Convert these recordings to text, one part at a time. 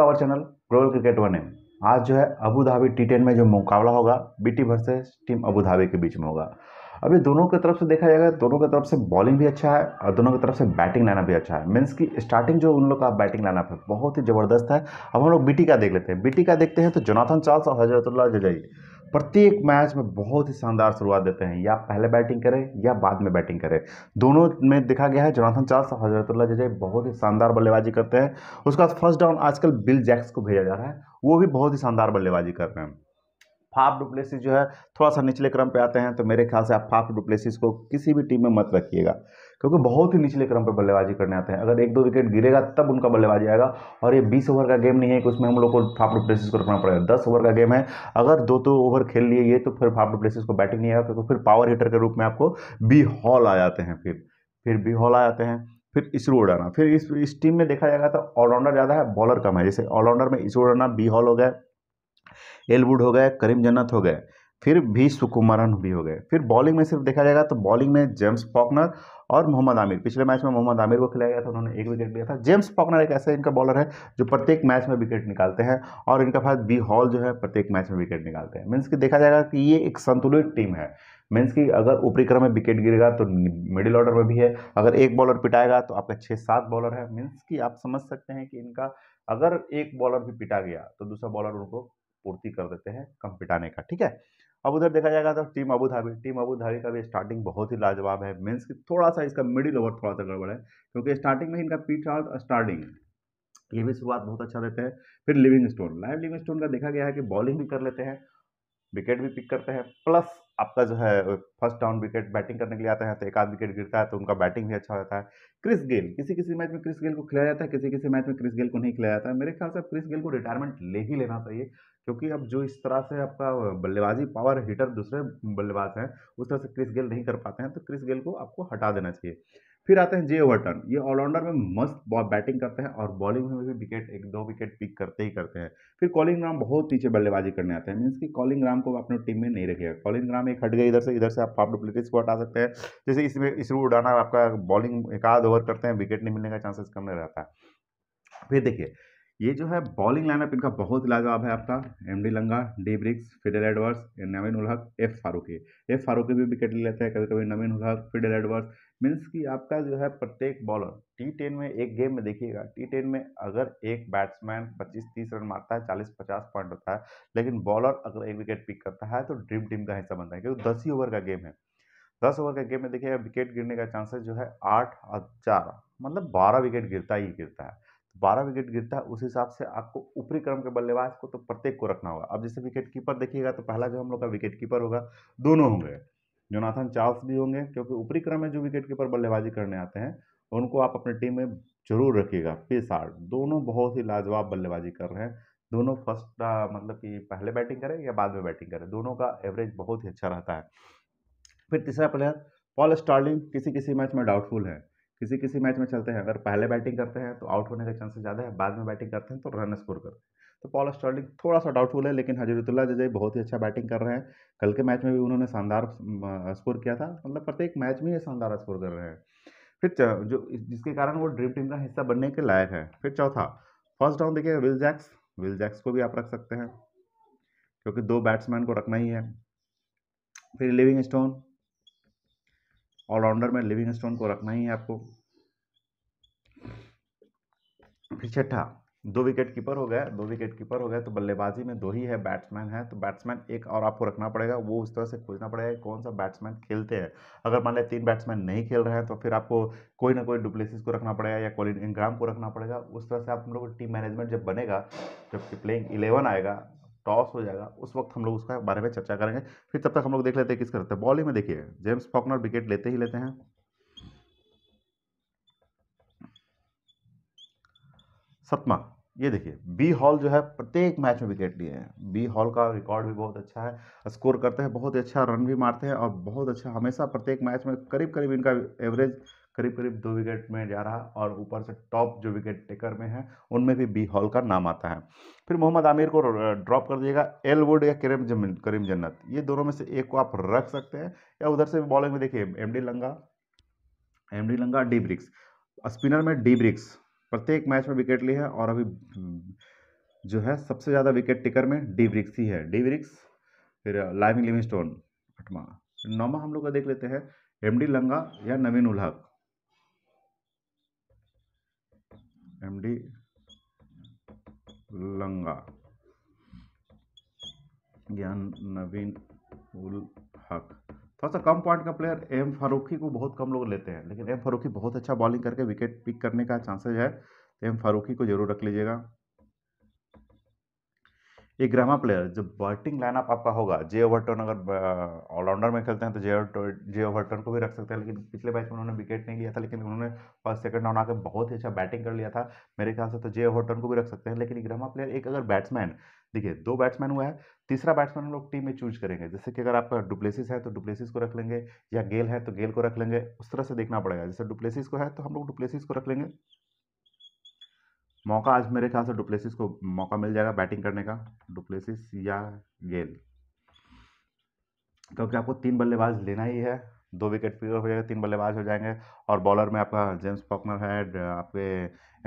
our channel global cricket one आज जो है अबू धाबी टी में जो मुकाबला होगा BT versus team Abu Dhabi के बीच में होगा अभी दोनों की तरफ से देखा जाएगा दोनों की तरफ से बॉलिंग भी अच्छा है और दोनों की तरफ से बैटिंग लाना भी अच्छा है मीन्स की स्टार्टिंग जो उन लोग का बैटिंग लाना है बहुत ही ज़बरदस्त है अब हम लोग बीटी का देख लेते हैं बीटी का देखते हैं तो जोनाथन चार्ल्स और हजरतुल्ला जाइए प्रत्येक मैच में बहुत ही शानदार शुरुआत देते हैं या पहले बैटिंग करें या बाद में बैटिंग करें दोनों में देखा गया है जोनाथन चार्ल्स और हजरतुल्ला जजय बहुत ही शानदार बल्लेबाजी करते हैं उसके बाद फर्स्ट डाउन आजकल बिल जैक्स को भेजा जा रहा है वो भी बहुत ही शानदार बल्लेबाजी कर रहे हैं फाफ डुप्लेसिस जो है थोड़ा सा निचले क्रम पे आते हैं तो मेरे ख्याल से आप फाफ डुप्लेसिस को किसी भी टीम में मत रखिएगा क्योंकि बहुत ही निचले क्रम पर बल्लेबाजी करने आते हैं अगर एक दो विकेट गिरेगा तब उनका बल्लेबाजी आएगा और ये बीस ओवर का गेम नहीं है कि उसमें हम लोग को फाफड़ प्लेसिस को रखना पड़ेगा दस ओवर का गेम है अगर दो दो ओवर खेल लिए ये तो फिर फाफड़ प्लेसिस को बैटिंग नहीं आएगा क्योंकि फिर पावर हीटर के रूप में आपको बी हॉल आ जाते हैं फिर फिर बी हॉल आ जाते हैं फिर इसरो उड़ाना फिर इस इस टीम में देखा जाएगा तो ऑलराउंडर ज़्यादा है बॉलर कम है जैसे ऑलराउंडर में इसरो उड़ाना बी हॉल हो गए एलवुड हो गए करीम जन्नत हो गए फिर भी सुकुमारन भी हो गए फिर बॉलिंग में सिर्फ देखा जाएगा तो बॉलिंग में जेम्स पॉकनर और मोहम्मद आमिर पिछले मैच में मोहम्मद आमिर को खिलाया गया था उन्होंने एक विकेट लिया था जेम्स पॉकनर एक ऐसे इनका बॉलर है जो प्रत्येक मैच में विकेट निकालते हैं और इनका पास बी हॉल जो है प्रत्येक मैच में विकेट निकालते हैं मीन्स कि देखा जाएगा कि ये एक संतुलित टीम है मीन्स कि अगर ऊपरी क्रम में विकेट गिरेगा तो मिडिल ऑर्डर में भी है अगर एक बॉलर पिटाएगा तो आपका छः सात बॉलर है मीन्स कि आप समझ सकते हैं कि इनका अगर एक बॉलर भी पिटा गया तो दूसरा बॉलर उनको पूर्ति कर देते हैं कम पिटाने का ठीक है अब उधर देखा जाएगा तो team Abu Dhabi team Abu Dhabi का भी स्टार्टिंग बहुत ही लाजवाब है मीन्स कि थोड़ा सा इसका मिडिल ओवर थोड़ा सा गड़बड़ है क्योंकि स्टार्टिंग में इनका पीट आउट स्टार्टिंग ये भी शुरुआत बहुत अच्छा देते हैं फिर Livingstone live Livingstone का देखा गया है कि बॉलिंग भी कर लेते हैं विकेट भी पिक करते हैं प्लस आपका जो है फर्स्ट डाउन विकेट बैटिंग करने के लिए आते हैं तो एक आध विकेट गिरता है तो उनका बैटिंग भी अच्छा होता है क्रिस गेल किसी किसी मैच में क्रिस गेल को खिलाया जाता है किसी किसी मैच में क्रिस गेल को नहीं खिलाया जाता है मेरे ख्याल से क्रिस गेल को रिटायरमेंट ले ही लेना चाहिए क्योंकि अब जो इस तरह से आपका बल्लेबाजी पावर हीटर दूसरे बल्लेबाज हैं उस तरह से क्रिस गेल नहीं कर पाते हैं तो क्रिस गेल को आपको हटा देना चाहिए फिर आते हैं जे ओवरटन ये ऑलराउंडर में मस्त बैटिंग करते हैं और बॉलिंग में भी विकेट एक दो विकेट पिक करते ही करते हैं फिर कॉलिंग राम बहुत पीछे बल्लेबाजी करने आते हैं मीन्स कि कॉलिंग राम को अपने टीम में नहीं रखेगा कॉलिंग राम एक हट गए इधर से इधर से आप पापडो प्लेटिस को हटा सकते हैं जैसे इसमें इस रू उड़ाना आपका बॉलिंग एक आध ओवर करते हैं विकेट नहीं मिलने का चांसेस कम नहीं रहता है फिर देखिए ये जो है बॉलिंग लाइनअप इनका बहुत लाजवाब है आपका एम डी लंगा डी ब्रिक्स Fidel Edwards Naveen ul Haq F Farooqi F Farooqi भी विकेट ले लेते हैं कभी कभी Naveen ul Haq Fidel Edwards means कि आपका जो है प्रत्येक बॉलर टी टेन में एक गेम में देखिएगा टी टेन में अगर एक बैट्समैन पच्चीस तीस रन मारता है चालीस पचास पॉइंट होता है लेकिन बॉलर अगर एक विकेट पिक करता है तो ड्रीम टीम का हिस्सा बनता है क्योंकि दस ही ओवर का गेम है दस ओवर का गेम में देखिएगा विकेट गिरने का चांसेस जो है आठ और चार मतलब बारह विकेट गिरता ही गिरता है बारह विकेट गिरता है उस हिसाब से आपको ऊपरी क्रम के बल्लेबाज को तो प्रत्येक को रखना होगा अब जैसे विकेट कीपर देखिएगा तो पहला जो हम लोग का विकेट कीपर होगा दोनों होंगे जोनाथन चार्ल्स भी होंगे क्योंकि ऊपरी क्रम में जो विकेट कीपर बल्लेबाजी करने आते हैं उनको आप अपनी टीम में जरूर रखिएगा आर्ट दोनों बहुत ही लाजवाब बल्लेबाजी कर रहे हैं दोनों फर्स्ट मतलब कि पहले बैटिंग करें या बाद में बैटिंग करें दोनों का एवरेज बहुत ही अच्छा रहता है फिर तीसरा प्लेयर पॉल स्टार्लिंग किसी किसी मैच में डाउटफुल है किसी किसी मैच में चलते हैं अगर पहले बैटिंग करते हैं तो आउट होने का चांसेस ज़्यादा है बाद में बैटिंग करते हैं तो रन स्कोर करते हैं तो पॉल स्टर्लिंग थोड़ा सा डाउटफुल है लेकिन हजरतुल्ला जजई बहुत ही अच्छा बैटिंग कर रहे हैं कल के मैच में भी उन्होंने शानदार स्कोर किया था मतलब प्रत्येक मैच में ये शानदार स्कोर कर रहे हैं फिर जो जिसके कारण वो ड्रीम टीम का हिस्सा बनने के लायक है फिर चौथा फर्स्ट डाउन देखिए विल जैक्स विल जैक्स को भी आप रख सकते हैं क्योंकि दो बैट्समैन को रखना ही है फिर लिविंग स्टोन ऑलराउंडर में लिविंग स्टोन को रखना ही है आपको फिर छठा दो विकेट कीपर हो गया दो विकेट कीपर हो गया तो बल्लेबाजी में दो ही है बैट्समैन है तो बैट्समैन एक और आपको रखना पड़ेगा वो उस तरह से खोजना पड़ेगा कौन सा बैट्समैन खेलते हैं अगर मान लें तीन बैट्समैन नहीं खेल रहे हैं तो फिर आपको कोई ना कोई डुप्लेसिस को रखना पड़ेगा या कोलिन इंग्राम को रखना पड़ेगा उस तरह से आप लोग टीम मैनेजमेंट जब बनेगा जबकि प्लेइंग इलेवन आएगा टॉस हो जाएगा उस वक्त हम लोग उसका बारे में चर्चा करेंगे फिर तब तक हम लोग देख लेते हैं किस करते हैं बॉलिंग में देखिए जेम्स फॉकनर विकेट लेते ही लेते हैं सतमा ये देखिए बी हॉल जो है प्रत्येक मैच में विकेट लिए हैं बी हॉल का रिकॉर्ड भी बहुत अच्छा है स्कोर करते हैं बहुत अच्छा रन भी मारते हैं और बहुत अच्छा हमेशा प्रत्येक मैच में करीब करीब इनका एवरेज करीब करीब दो विकेट में जा रहा और ऊपर से टॉप जो विकेट टेकर में है उनमें भी बी हॉल का नाम आता है फिर मोहम्मद आमिर को ड्रॉप कर दिएगा एल वुड या करीम जमीन करीम जन्नत ये दोनों में से एक को आप रख सकते हैं या उधर से बॉलिंग में देखिए M D Langa M D लंगा डी ब्रिक्स स्पिनर में डी ब्रिक्स प्रत्येक मैच में विकेट लिए हैं और अभी जो है सबसे ज़्यादा विकेट टेकर में डी ब्रिक्स ही है डी ब्रिक्स फिर लाइविंग लिविंग स्टोन आठवा नौवा हम लोग का देख लेते हैं एम डी लंगा या नवीन उल्हक एम डी लंगा ज्ञान नवीन उल हक थोड़ा सा कम पॉइंट का प्लेयर एम फारूखी को बहुत कम लोग लेते हैं लेकिन एम फारूखी बहुत अच्छा बॉलिंग करके विकेट पिक करने का चांसेज है एम फारूखी को जरूर रख लीजिएगा एक ग्रामा प्लेयर जो बैटिंग लाइनअप आपका होगा जे ओवरटन अगर ऑलराउंडर में खेलते हैं तो जे जे ओवरटन को भी रख सकते हैं लेकिन पिछले मैच में उन्होंने विकेट नहीं लिया था लेकिन उन्होंने फर्स्ट सेकंड राउंड आकर बहुत ही अच्छा बैटिंग कर लिया था मेरे ख्याल से तो जे ओवरटन को भी रख सकते हैं लेकिन ग्रामा प्लेयर एक अगर बैट्समैन देखिए दो बैट्समैन हुआ है तीसरा बैट्समैन हम लोग टीम में चूज करेंगे जैसे कि अगर आपका डुप्लेसिस है तो डुप्लेसिस को रख लेंगे या गेल है तो गेल को रख लेंगे उस तरह से देखना पड़ेगा जैसे डुप्लेसिस को है तो हम लोग डुप्लेसिस को रख लेंगे मौका आज मेरे ख्याल से डुप्लेसिस को मौका मिल जाएगा बैटिंग करने का डुप्लेसिस या गेल क्योंकि आपको तीन बल्लेबाज लेना ही है दो विकेट पीकर हो जाएगा तीन बल्लेबाज हो जाएंगे और बॉलर में आपका जेम्स पॉकनर है आपके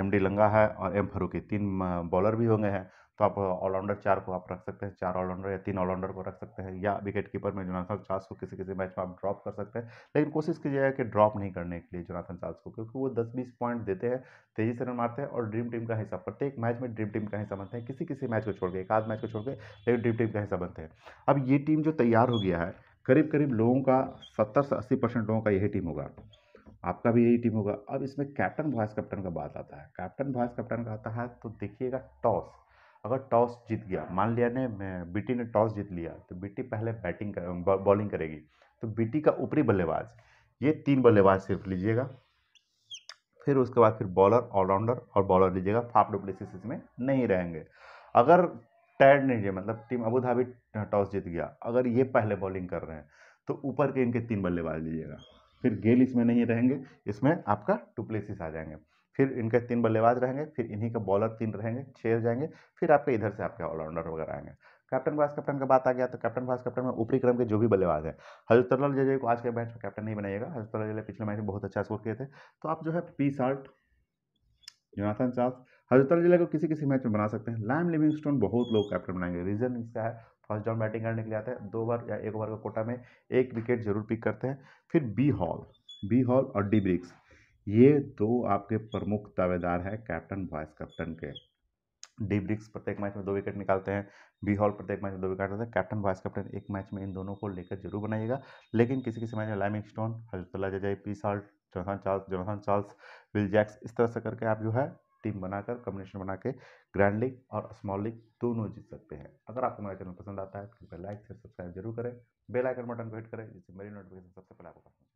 एम डी लंगा है और एम फरूकी तीन बॉलर भी होंगे हैं तो आप ऑलराउंडर चार को आप रख सकते हैं चार ऑलराउंडर या तीन ऑलराउंडर को रख सकते हैं या विकेट कीपर में जोनाथन चार्ल्स को किसी किसी मैच में आप ड्रॉप कर सकते हैं लेकिन कोशिश कीजिएगा कि ड्रॉप नहीं करने के लिए जोनाथन चार्ल्स को क्योंकि वो दस बीस पॉइंट देते हैं तेजी से रन मारते हैं और ड्रीम टीम का हिस्सा प्रत्येक मैच में ड्रीम टीम का हिस्सा बनते हैं किसी किसी मैच को छोड़ के एक आध मैच को छोड़ के लेकिन ड्रीम टीम का हिस्सा बनते हैं अब ये टीम जो तैयार हो गया है करीब करीब लोगों का सत्तर से अस्सी परसेंट लोगों का यही टीम होगा आपका भी यही टीम होगा अब इसमें कैप्टन वाइस कैप्टन का बात आता है कैप्टन वाइस कैप्टन का आता है तो देखिएगा टॉस अगर टॉस जीत गया मान लिया ने बीटी ने टॉस जीत लिया तो बीटी पहले बैटिंग कर, बॉलिंग करेगी तो बीटी का ऊपरी बल्लेबाज ये तीन बल्लेबाज सिर्फ लीजिएगा फिर उसके बाद फिर बॉलर ऑलराउंडर और बॉलर लीजिएगा फाफ डुप्लेसिस इसमें नहीं रहेंगे अगर टैड नहीं है मतलब टीम अबू धाबी टॉस जीत गया अगर ये पहले बॉलिंग कर रहे हैं तो ऊपर के इनके तीन बल्लेबाज लीजिएगा फिर गेल इसमें नहीं रहेंगे इसमें आपका टुप्लेसिस आ जाएंगे फिर इनके तीन बल्लेबाज रहेंगे फिर इन्हीं के बॉलर तीन रहेंगे छः हो जाएंगे फिर आपके इधर से आपके ऑलराउंडर वगैरह आएंगे कैप्टन वाइस कैप्टन का बात आ गया तो कैप्टन वाइस कैप्टन में ऊपरी क्रम के जो भी बल्लेबाज है हजरतलाल जजे को आज के मैच में कैप्टन नहीं बनाइएगा हजरतल जजे पिछले मैच में बहुत अच्छा स्कोर किए थे तो आप जो है P Salt Jonathan Charles Hazratullah Zazai को किसी किसी मैच में बना सकते हैं लैम लिविंग बहुत लोग कैप्टन बनाएंगे रीज़न इसका है फर्स्ट डाउन बैटिंग करने के लिए आते हैं दो बार या एक ओवर का कोटा में एक विकेट जरूर पिक करते हैं फिर बी हॉल बी हॉल और डी ब्रिक्स ये दो आपके प्रमुख दावेदार हैं कैप्टन वाइस कैप्टन के डी ब्रिक्स प्रत्येक मैच में दो विकेट निकालते हैं बी हॉल प्रत्येक मैच में दो विकेट निकालते हैं कैप्टन वाइस कैप्टन एक मैच में इन दोनों को लेकर जरूर बनाइएगा लेकिन किसी किसी मैच में Livingstone Hazratullah Zazai P Salt Jonathan Charles Jonathan Charles Will Jacks इस तरह से करके आप जो है टीम बनाकर कॉम्बिनेशन बना के ग्रैंड लीग और स्मॉल लीग दोनों जीत सकते हैं अगर आपको मेरा चैनल पसंद आता है तो कृपया लाइक शेयर सब्सक्राइब जरूर करें बेल आइकन बटन को हिट करें जिससे मेरी नोटिफिकेशन सबसे पहले आपको पसंद